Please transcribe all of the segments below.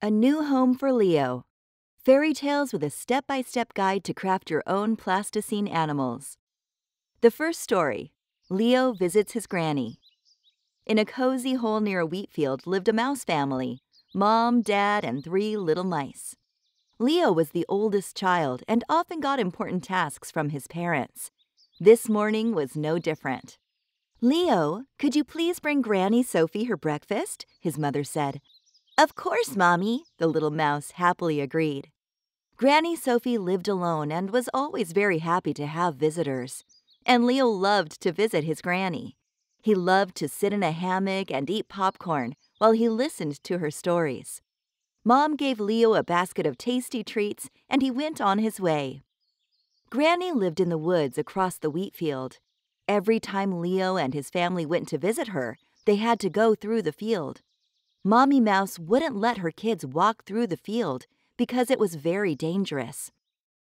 A New Home for Leo Fairy Tales with a Step by Step Guide to Craft Your Own Plasticine Animals. The first story Leo Visits His Granny. In a cozy hole near a wheat field lived a mouse family mom, dad, and three little mice. Leo was the oldest child and often got important tasks from his parents. This morning was no different. Leo, could you please bring Granny Sophie her breakfast? His mother said. Of course, Mommy, the little mouse happily agreed. Granny Sophie lived alone and was always very happy to have visitors. And Leo loved to visit his granny. He loved to sit in a hammock and eat popcorn while he listened to her stories. Mom gave Leo a basket of tasty treats and he went on his way. Granny lived in the woods across the wheat field. Every time Leo and his family went to visit her, they had to go through the field. Mommy Mouse wouldn't let her kids walk through the field because it was very dangerous.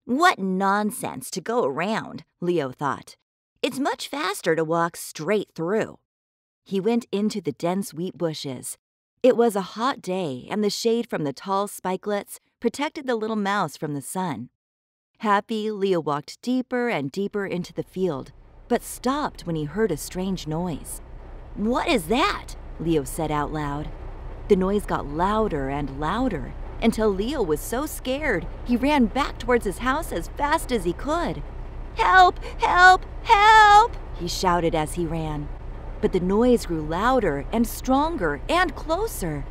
What nonsense to go around, Leo thought. It's much faster to walk straight through. He went into the dense wheat bushes. It was a hot day, and the shade from the tall spikelets protected the little mouse from the sun. Happy, Leo walked deeper and deeper into the field, but stopped when he heard a strange noise. What is that? Leo said out loud. The noise got louder and louder until Leo was so scared he ran back towards his house as fast as he could. Help! Help! Help! he shouted as he ran. But the noise grew louder and stronger and closer.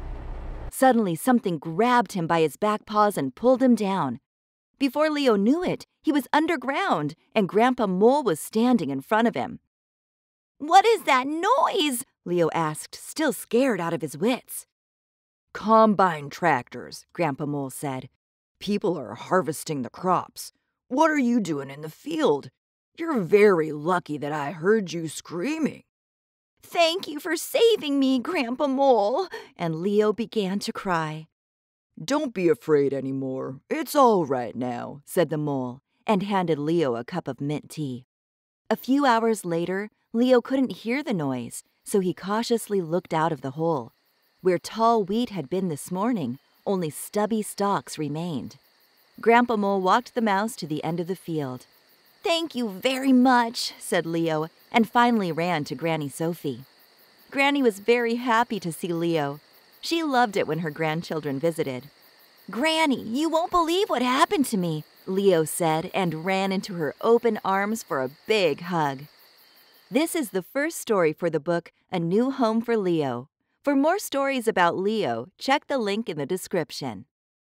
Suddenly, something grabbed him by his back paws and pulled him down. Before Leo knew it, he was underground and Grandpa Mole was standing in front of him. What is that noise? Leo asked, still scared out of his wits combine tractors, Grandpa Mole said. People are harvesting the crops. What are you doing in the field? You're very lucky that I heard you screaming. Thank you for saving me, Grandpa Mole. And Leo began to cry. Don't be afraid any more. It's all right now, said the mole, and handed Leo a cup of mint tea. A few hours later, Leo couldn't hear the noise, so he cautiously looked out of the hole. Where tall wheat had been this morning, only stubby stalks remained. Grandpa Mole walked the mouse to the end of the field. Thank you very much, said Leo, and finally ran to Granny Sophie. Granny was very happy to see Leo. She loved it when her grandchildren visited. Granny, you won't believe what happened to me, Leo said and ran into her open arms for a big hug. This is the first story for the book A New Home for Leo, for more stories about Leo, check the link in the description.